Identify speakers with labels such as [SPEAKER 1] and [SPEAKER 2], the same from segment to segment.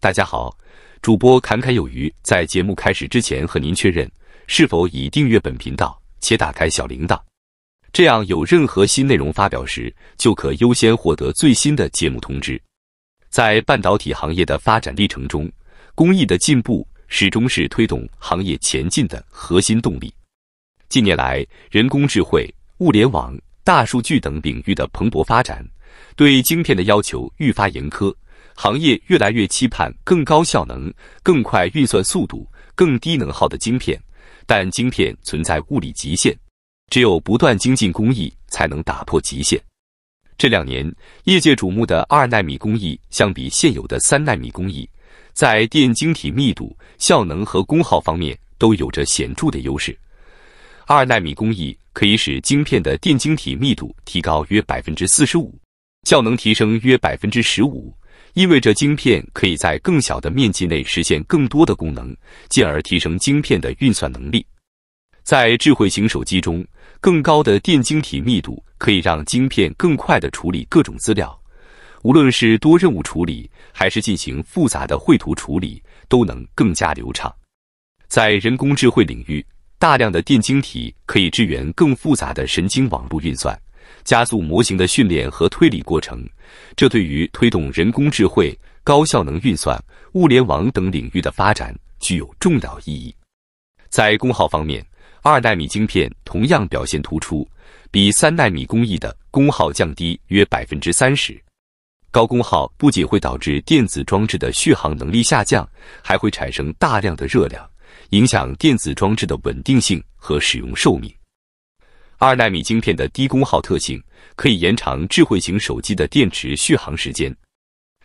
[SPEAKER 1] 大家好，主播侃侃有余。在节目开始之前，和您确认是否已订阅本频道且打开小铃铛，这样有任何新内容发表时，就可优先获得最新的节目通知。在半导体行业的发展历程中，工艺的进步始终是推动行业前进的核心动力。近年来，人工智能、物联网、大数据等领域的蓬勃发展，对晶片的要求愈发严苛。行业越来越期盼更高效能、更快运算速度、更低能耗的晶片，但晶片存在物理极限，只有不断精进工艺才能打破极限。这两年，业界瞩目的二纳米工艺相比现有的三纳米工艺，在电晶体密度、效能和功耗方面都有着显著的优势。二纳米工艺可以使晶片的电晶体密度提高约百分之四十五，效能提升约百分之十五。意味着晶片可以在更小的面积内实现更多的功能，进而提升晶片的运算能力。在智慧型手机中，更高的电晶体密度可以让晶片更快地处理各种资料，无论是多任务处理还是进行复杂的绘图处理，都能更加流畅。在人工智慧领域，大量的电晶体可以支援更复杂的神经网络运算。加速模型的训练和推理过程，这对于推动人工智慧、高效能运算、物联网等领域的发展具有重要意义。在功耗方面，二纳米晶片同样表现突出，比三纳米工艺的功耗降低约百分之三十。高功耗不仅会导致电子装置的续航能力下降，还会产生大量的热量，影响电子装置的稳定性和使用寿命。二纳米晶片的低功耗特性可以延长智慧型手机的电池续航时间。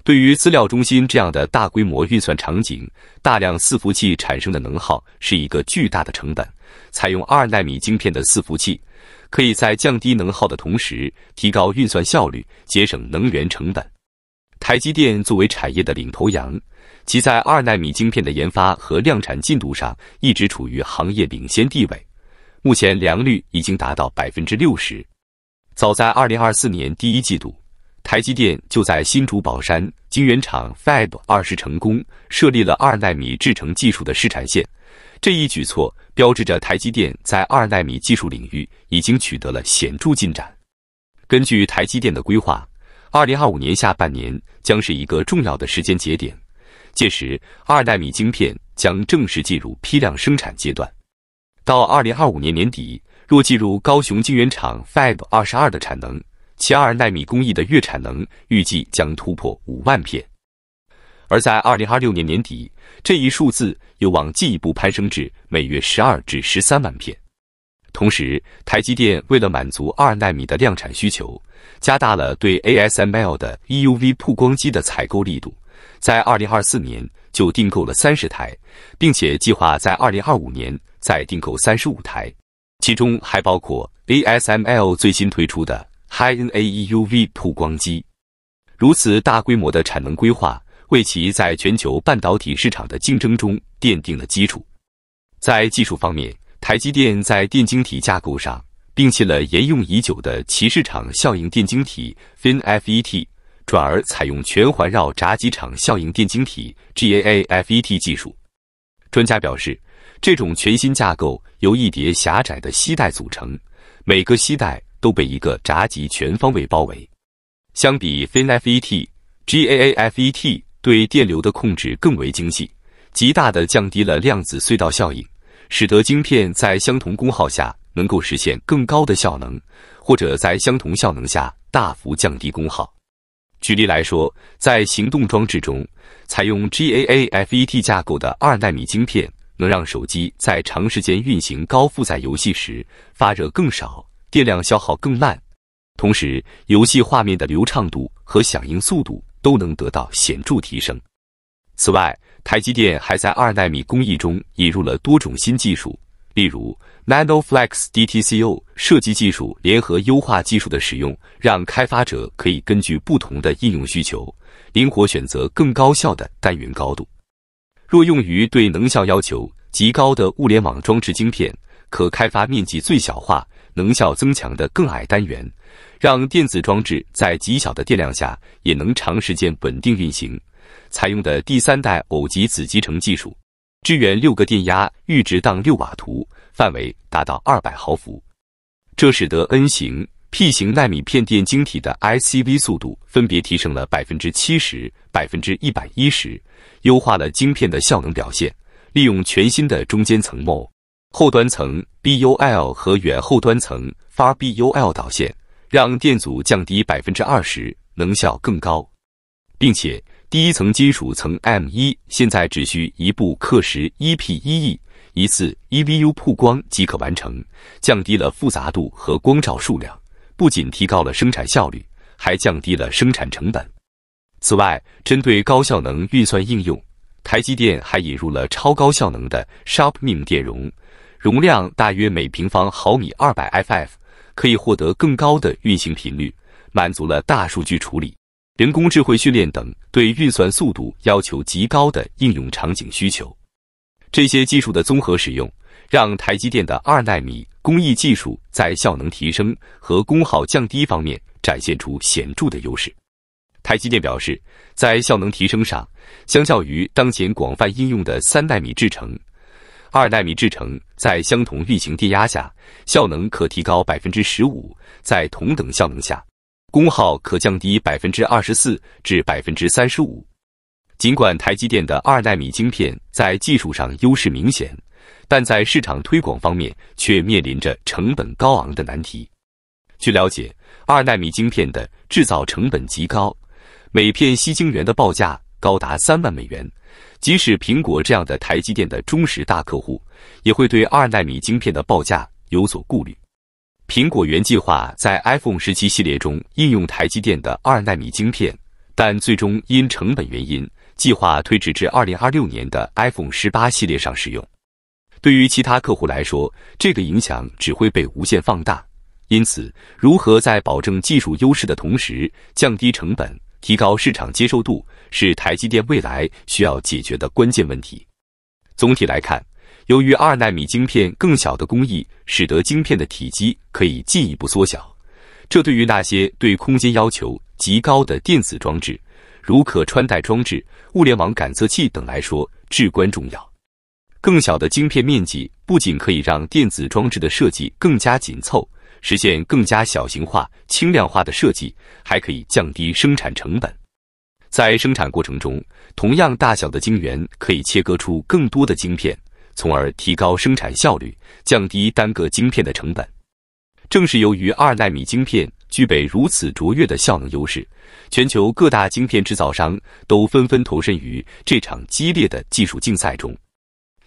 [SPEAKER 1] 对于资料中心这样的大规模运算场景，大量伺服器产生的能耗是一个巨大的成本。采用二纳米晶片的伺服器，可以在降低能耗的同时，提高运算效率，节省能源成本。台积电作为产业的领头羊，其在二纳米晶片的研发和量产进度上一直处于行业领先地位。目前良率已经达到百分之六十。早在二零二四年第一季度，台积电就在新竹宝山晶圆厂 Fab 二十成功设立了二纳米制程技术的试产线。这一举措标志着台积电在二纳米技术领域已经取得了显著进展。根据台积电的规划，二零二五年下半年将是一个重要的时间节点，届时二纳米晶片将正式进入批量生产阶段。到二零二五年年底，若计入高雄晶圆厂 Fab 二十二的产能，其二纳米工艺的月产能预计将突破五万片；而在二零二六年年底，这一数字有望进一步攀升至每月十二至十三万片。同时，台积电为了满足二纳米的量产需求，加大了对 ASML 的 EUV 曝光机的采购力度，在二零二四年就订购了三十台，并且计划在二零二五年。再订购三十五台，其中还包括 ASML 最新推出的 HiNAEUV 曝光机。如此大规模的产能规划，为其在全球半导体市场的竞争中奠定了基础。在技术方面，台积电在电晶体架构上摒弃了沿用已久的其市场效应电晶体 FinFET，转而采用全环绕闸极场效应电晶体 GAAFET 技术。专家表示。这种全新架构由一叠狭窄的细带组成，每个细带都被一个闸极全方位包围。相比 FinFET，GAAFET 对电流的控制更为精细，极大的降低了量子隧道效应，使得晶片在相同功耗下能够实现更高的效能，或者在相同效能下大幅降低功耗。举例来说，在行动装置中，采用 GAAFET 架构的二纳米晶片。能让手机在长时间运行高负载游戏时发热更少，电量消耗更慢，同时游戏画面的流畅度和响应速度都能得到显著提升。此外，台积电还在二纳米工艺中引入了多种新技术，例如 Nano Flex DTCO 设计技术联合优化技术的使用，让开发者可以根据不同的应用需求，灵活选择更高效的单元高度。若用于对能效要求极高的物联网装置晶片，可开发面积最小化、能效增强的更矮单元，让电子装置在极小的电量下也能长时间稳定运行。采用的第三代偶极子集成技术，支援六个电压阈值档六瓦图，范围达到二百毫伏，这使得 N 型。P 型纳米片电晶体的 I C V 速度分别提升了百分之七十、百分之一百一十，优化了晶片的效能表现。利用全新的中间层膜、后端层 B U L 和远后端层 Far B U L 导线，让电阻降低百分之二十，能效更高。并且第一层金属层 M 一现在只需一步刻蚀 E P E E 一次 E V U 曝光即可完成，降低了复杂度和光照数量。不仅提高了生产效率，还降低了生产成本。此外，针对高效能运算应用，台积电还引入了超高效能的 Sharp m i m 电容，容量大约每平方毫米二百 FF，可以获得更高的运行频率，满足了大数据处理、人工智慧训练等对运算速度要求极高的应用场景需求。这些技术的综合使用。让台积电的二纳米工艺技术在效能提升和功耗降低方面展现出显著的优势。台积电表示，在效能提升上，相较于当前广泛应用的三纳米制程，二纳米制程在相同运行电压下，效能可提高百分之十五；在同等效能下，功耗可降低百分之二十四至百分之三十五。尽管台积电的二纳米晶片在技术上优势明显。但在市场推广方面，却面临着成本高昂的难题。据了解，二纳米晶片的制造成本极高，每片西晶元的报价高达三万美元。即使苹果这样的台积电的忠实大客户，也会对二纳米晶片的报价有所顾虑。苹果原计划在 iPhone 十七系列中应用台积电的二纳米晶片，但最终因成本原因，计划推迟至二零二六年的 iPhone 十八系列上使用。对于其他客户来说，这个影响只会被无限放大。因此，如何在保证技术优势的同时降低成本、提高市场接受度，是台积电未来需要解决的关键问题。总体来看，由于二纳米晶片更小的工艺，使得晶片的体积可以进一步缩小。这对于那些对空间要求极高的电子装置，如可穿戴装置、物联网感测器等来说至关重要。更小的晶片面积不仅可以让电子装置的设计更加紧凑，实现更加小型化、轻量化的设计，还可以降低生产成本。在生产过程中，同样大小的晶圆可以切割出更多的晶片，从而提高生产效率，降低单个晶片的成本。正是由于二纳米晶片具备如此卓越的效能优势，全球各大晶片制造商都纷纷投身于这场激烈的技术竞赛中。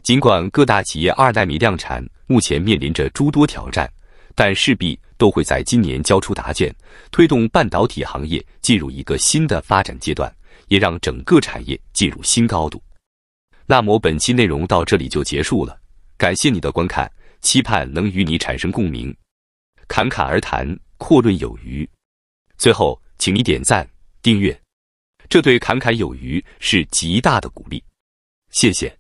[SPEAKER 1] 尽管各大企业二代米量产目前面临着诸多挑战，但势必都会在今年交出答卷，推动半导体行业进入一个新的发展阶段，也让整个产业进入新高度。那么本期内容到这里就结束了，感谢你的观看，期盼能与你产生共鸣。侃侃而谈，阔论有余。最后，请你点赞、订阅，这对侃侃有余是极大的鼓励。谢谢。